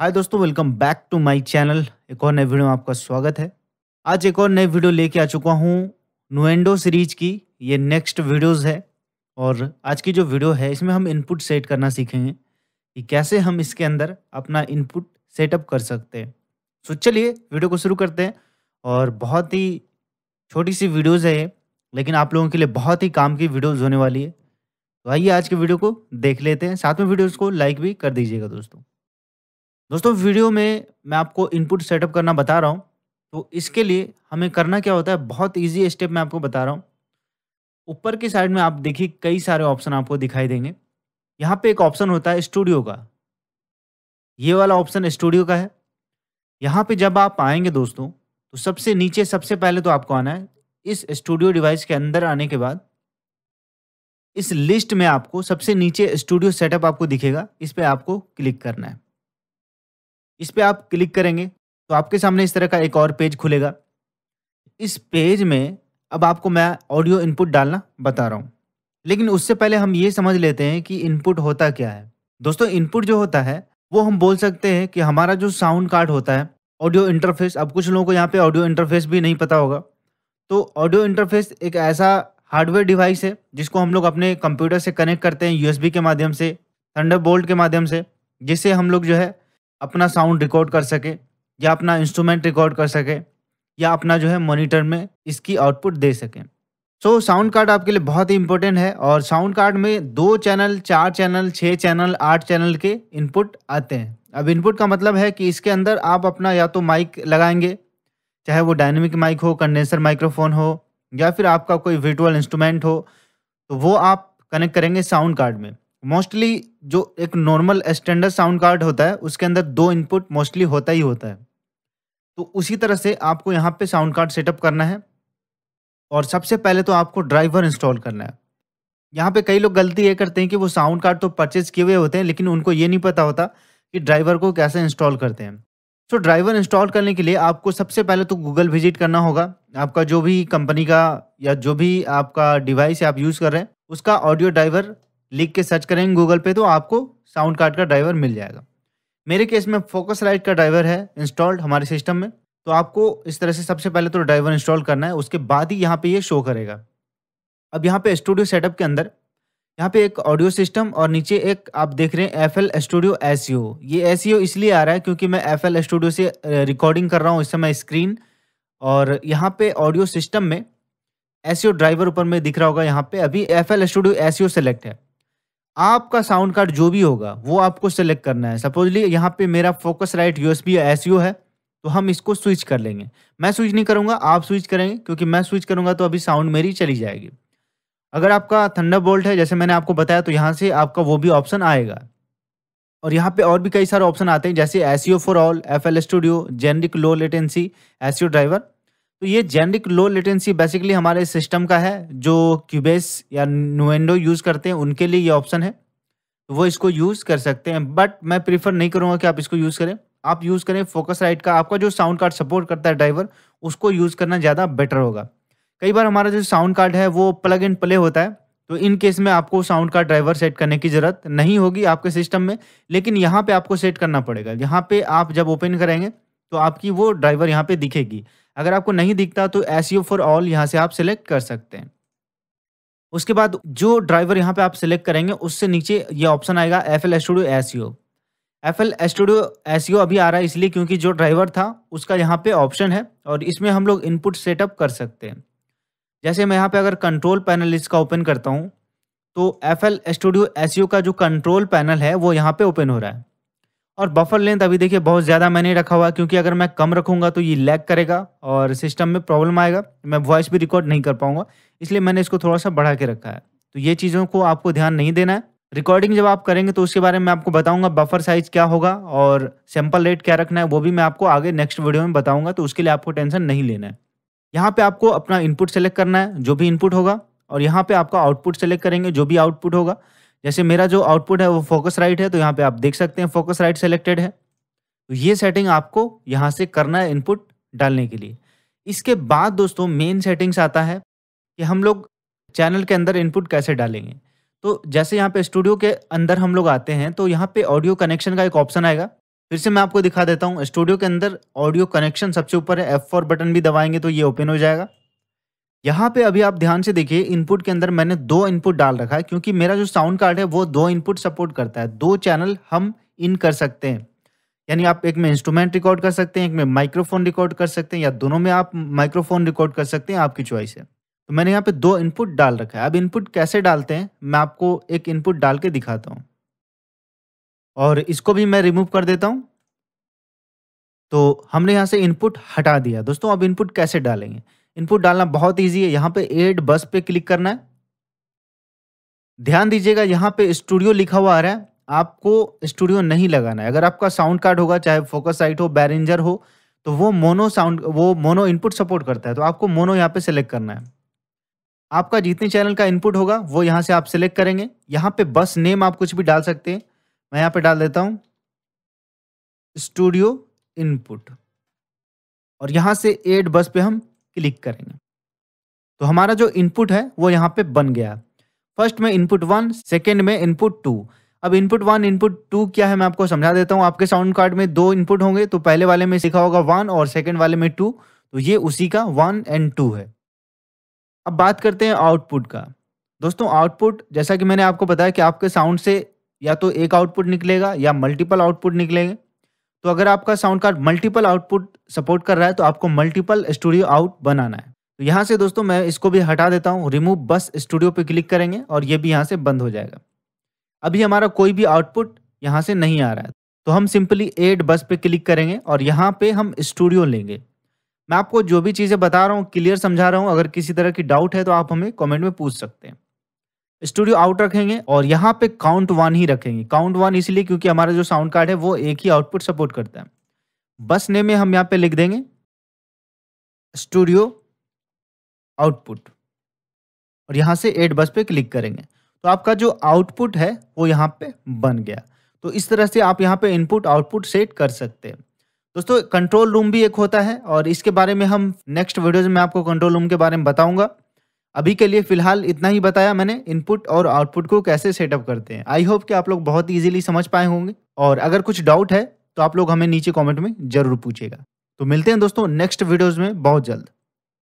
हाय दोस्तों welcome back to my channel एक और नए वीडियो में आपका स्वागत है आज एक और नए वीडियो लेके आ चुका हूँ नोएंडो सीरीज की ये नेक्स्ट वीडियोस है और आज की जो वीडियो है इसमें हम इनपुट सेट करना सीखेंगे कि कैसे हम इसके अंदर अपना इनपुट सेटअप कर सकते हैं सो चलिए वीडियो को शुरू करते हैं और बहुत ही छोटी सी वीडियोज़ है ये लेकिन आप लोगों के लिए बहुत ही काम की वीडियोज़ होने वाली है तो आइए आज के वीडियो को देख लेते हैं साथ में वीडियोज़ को लाइक भी कर दीजिएगा दोस्तों दोस्तों वीडियो में मैं आपको इनपुट सेटअप करना बता रहा हूँ तो इसके लिए हमें करना क्या होता है बहुत ईजी स्टेप मैं आपको बता रहा हूँ ऊपर की साइड में आप देखिए कई सारे ऑप्शन आपको दिखाई देंगे यहाँ पे एक ऑप्शन होता है स्टूडियो का ये वाला ऑप्शन स्टूडियो का है यहाँ पे जब आप आएंगे दोस्तों तो सबसे नीचे सबसे पहले तो आपको आना है इस स्टूडियो डिवाइस के अंदर आने के बाद इस लिस्ट में आपको सबसे नीचे स्टूडियो सेटअप आपको दिखेगा इस पर आपको क्लिक करना है इस पर आप क्लिक करेंगे तो आपके सामने इस तरह का एक और पेज खुलेगा इस पेज में अब आपको मैं ऑडियो इनपुट डालना बता रहा हूँ लेकिन उससे पहले हम ये समझ लेते हैं कि इनपुट होता क्या है दोस्तों इनपुट जो होता है वो हम बोल सकते हैं कि हमारा जो साउंड कार्ड होता है ऑडियो इंटरफेस अब कुछ लोगों को यहाँ पे ऑडियो इंटरफेस भी नहीं पता होगा तो ऑडियो इंटरफेस एक ऐसा हार्डवेयर डिवाइस है जिसको हम लोग अपने कंप्यूटर से कनेक्ट करते हैं यूएसबी के माध्यम से थंडर के माध्यम से जिससे हम लोग जो है अपना साउंड रिकॉर्ड कर सके या अपना इंस्ट्रूमेंट रिकॉर्ड कर सके या अपना जो है मॉनिटर में इसकी आउटपुट दे सकें सो साउंड कार्ड आपके लिए बहुत ही इंपॉर्टेंट है और साउंड कार्ड में दो चैनल चार चैनल छः चैनल आठ चैनल के इनपुट आते हैं अब इनपुट का मतलब है कि इसके अंदर आप अपना या तो माइक लगाएंगे चाहे वो डायनेमिक माइक हो कंडेंसर माइक्रोफोन हो या फिर आपका कोई विजुअल इंस्ट्रूमेंट हो तो वो आप कनेक्ट करेंगे साउंड कार्ड में मोस्टली जो एक नॉर्मल स्टैंडर्ड साउंड कार्ड होता है उसके अंदर दो इनपुट मोस्टली होता ही होता है तो उसी तरह से आपको यहाँ पे साउंड कार्ड सेटअप करना है और सबसे पहले तो आपको ड्राइवर इंस्टॉल करना है यहाँ पे कई लोग गलती ये करते हैं कि वो साउंड कार्ड तो परचेज़ किए हुए होते हैं लेकिन उनको ये नहीं पता होता कि ड्राइवर को कैसे इंस्टॉल करते हैं सो तो ड्राइवर इंस्टॉल करने के लिए आपको सबसे पहले तो गूगल विजिट करना होगा आपका जो भी कंपनी का या जो भी आपका डिवाइस आप यूज़ कर रहे हैं उसका ऑडियो ड्राइवर लिख के सर्च करेंगे गूगल पे तो आपको साउंड कार्ड का ड्राइवर मिल जाएगा मेरे केस में फोकस लाइट का ड्राइवर है इंस्टॉल्ड हमारे सिस्टम में तो आपको इस तरह से सबसे पहले तो ड्राइवर इंस्टॉल करना है उसके बाद ही यहाँ पे ये यह शो करेगा अब यहाँ पे स्टूडियो सेटअप के अंदर यहाँ पे एक ऑडियो सिस्टम और नीचे एक आप देख रहे हैं एफ एल स्टूडियो एस ये एस e इसलिए आ रहा है क्योंकि मैं एफ एल स्टूडियो से रिकॉर्डिंग कर रहा हूँ इस समय स्क्रीन और यहाँ पे ऑडियो सिस्टम में एस ड्राइवर e ऊपर में दिख रहा होगा यहाँ पे अभी F L studio S select है आपका साउंड कार्ड जो भी होगा वो आपको सेलेक्ट करना है सपोजली यहाँ पे मेरा Focusrite USB B S है तो हम इसको स्विच कर लेंगे मैं स्विच नहीं करूँगा आप स्विच करेंगे क्योंकि मैं स्विच करूँगा तो अभी साउंड मेरी चली जाएगी अगर आपका थंडर बोल्ट है जैसे मैंने आपको बताया तो यहाँ से आपका वो भी ऑप्शन आएगा और यहाँ पे और भी कई सारे ऑप्शन आते हैं जैसे S for all F L studio generic low latency S driver तो ये जेनरिक लो लेटेंसी बेसिकली हमारे सिस्टम का है जो क्यूबेस या नोएंडो यूज़ करते हैं उनके लिए ये ऑप्शन है तो वो इसको यूज़ कर सकते हैं बट मैं प्रीफर नहीं करूँगा कि आप इसको यूज़ करें आप यूज़ करें फोकस राइट का आपका जो साउंड कार्ड सपोर्ट करता है ड्राइवर उसको यूज़ करना ज़्यादा बेटर होगा कई बार हमारा जो साउंड कार्ड है वो प्लग एंड प्ले होता है तो इन केस में आपको साउंड कार्ड ड्राइवर सेट करने की ज़रूरत नहीं होगी आपके सिस्टम में लेकिन यहाँ पे आपको सेट करना पड़ेगा यहाँ पे आप जब ओपन करेंगे तो आपकी वो ड्राइवर यहाँ पे दिखेगी अगर आपको नहीं दिखता तो एस फॉर ऑल यहाँ से आप सिलेक्ट कर सकते हैं उसके बाद जो ड्राइवर यहाँ पे आप सिलेक्ट करेंगे उससे नीचे ये ऑप्शन आएगा F L studio S F L studio S अभी आ रहा है इसलिए क्योंकि जो ड्राइवर था उसका यहाँ पे ऑप्शन है और इसमें हम लोग इनपुट सेटअप कर सकते हैं जैसे मैं यहाँ पे अगर कंट्रोल पैनल इसका ओपन करता हूँ तो एफ एल स्टूडियो एस का जो कंट्रोल पैनल है वो यहाँ पे ओपन हो रहा है और बफर लेंथ अभी देखिए बहुत ज़्यादा मैंने रखा हुआ क्योंकि अगर मैं कम रखूँगा तो ये लैग करेगा और सिस्टम में प्रॉब्लम आएगा मैं वॉइस भी रिकॉर्ड नहीं कर पाऊँगा इसलिए मैंने इसको थोड़ा सा बढ़ा के रखा है तो ये चीज़ों को आपको ध्यान नहीं देना है रिकॉर्डिंग जब आप करेंगे तो उसके बारे में आपको बताऊंगा बफर साइज क्या होगा और सैंपल रेट क्या रखना है वो भी मैं आपको आगे नेक्स्ट वीडियो में बताऊंगा तो उसके लिए आपको टेंशन नहीं लेना है यहाँ पे आपको अपना इनपुट सेलेक्ट करना है जो भी इनपुट होगा और यहाँ पे आपका आउटपुट सेलेक्ट करेंगे जो भी आउटपुट होगा जैसे मेरा जो आउटपुट है वो फोकस राइट है तो यहाँ पे आप देख सकते हैं फोकस राइट सेलेक्टेड है तो ये सेटिंग आपको यहाँ से करना है इनपुट डालने के लिए इसके बाद दोस्तों मेन सेटिंग्स आता है कि हम लोग चैनल के अंदर इनपुट कैसे डालेंगे तो जैसे यहाँ पे स्टूडियो के अंदर हम लोग आते हैं तो यहाँ पे ऑडियो कनेक्शन का एक ऑप्शन आएगा फिर से मैं आपको दिखा देता हूँ स्टूडियो के अंदर ऑडियो कनेक्शन सबसे ऊपर है एफ फोर बटन भी दबाएंगे तो ये ओपन हो जाएगा यहाँ पे अभी आप ध्यान से देखिए इनपुट के अंदर मैंने दो इनपुट डाल रखा है क्योंकि मेरा जो साउंड कार्ड है वो दो इनपुट सपोर्ट करता है दो चैनल हम इन कर सकते हैं यानी आप एक में इंस्ट्रूमेंट रिकॉर्ड कर सकते हैं एक में माइक्रोफोन रिकॉर्ड कर सकते हैं या दोनों में आप माइक्रोफोन रिकॉर्ड कर सकते हैं आपकी च्वाइस है तो मैंने यहाँ पे दो इनपुट डाल रखा है अब इनपुट कैसे डालते हैं मैं आपको एक इनपुट डाल के दिखाता हूँ और इसको भी मैं रिमूव कर देता हूँ तो हमने यहाँ से इनपुट हटा दिया दोस्तों अब इनपुट कैसे डालेंगे इनपुट डालना बहुत ईजी है यहाँ पे एड बस पे क्लिक करना है ध्यान दीजिएगा यहाँ पे स्टूडियो लिखा हुआ आ रहा है आपको स्टूडियो नहीं लगाना है अगर आपका साउंड कार्ड होगा चाहे फोकस साइट हो बैरेंजर हो तो वो मोनो साउंड वो मोनो इनपुट सपोर्ट करता है तो आपको मोनो यहाँ पे सेलेक्ट करना है आपका जितने चैनल का इनपुट होगा वो यहाँ से आप सेलेक्ट करेंगे यहाँ पे बस नेम आप कुछ भी डाल सकते हैं मैं यहाँ पे डाल देता हूँ स्टूडियो इनपुट और यहाँ से एड बस पे हम क्लिक करेंगे तो हमारा जो इनपुट है वो यहाँ पे बन गया फर्स्ट में इनपुट वन सेकेंड में इनपुट टू अब इनपुट वन इनपुट टू क्या है मैं आपको समझा देता हूँ आपके साउंड कार्ड में दो इनपुट होंगे तो पहले वाले में सीखा होगा वन और सेकेंड वाले में टू तो ये उसी का वन एंड टू है अब बात करते हैं आउटपुट का दोस्तों आउटपुट जैसा कि मैंने आपको बताया कि आपके साउंड से या तो एक आउटपुट निकलेगा या मल्टीपल आउटपुट निकलेंगे तो अगर आपका sound card multiple output support कर रहा है तो आपको मल्टीपल स्टूडियो आउट बनाना है तो यहाँ से दोस्तों मैं इसको भी हटा देता हूँ रिमूव बस स्टूडियो पे क्लिक करेंगे और ये भी यहाँ से बंद हो जाएगा अभी हमारा कोई भी आउटपुट यहाँ से नहीं आ रहा है तो हम सिंपली एड बस पे क्लिक करेंगे और यहाँ पे हम स्टूडियो लेंगे मैं आपको जो भी चीज़ें बता रहा हूँ क्लियर समझा रहा हूँ अगर किसी तरह की डाउट है तो आप हमें कमेंट में पूछ सकते हैं स्टूडियो आउट रखेंगे और यहाँ पे काउंट वन ही रखेंगे काउंट वन इसलिए क्योंकि हमारा जो साउंड कार्ड है वो एक ही आउटपुट सपोर्ट करता है बस ने में हम यहाँ पे लिख देंगे स्टूडियो आउटपुट और यहाँ से एड बस पे क्लिक करेंगे तो आपका जो आउटपुट है वो यहाँ पे बन गया तो इस तरह से आप यहाँ पे इनपुट आउटपुट सेट कर सकते हैं दोस्तों कंट्रोल रूम भी एक होता है और इसके बारे में हम नेक्स्ट वीडियोज में आपको कंट्रोल रूम के बारे में बताऊंगा अभी के लिए फिलहाल इतना ही बताया मैंने इनपुट और आउटपुट को कैसे सेटअप करते हैं आई होप कि आप लोग बहुत ईजिली समझ पाए होंगे और अगर कुछ डाउट है तो आप लोग हमें नीचे कॉमेंट में जरूर पूछेगा तो मिलते हैं दोस्तों नेक्स्ट वीडियोज़ में बहुत जल्द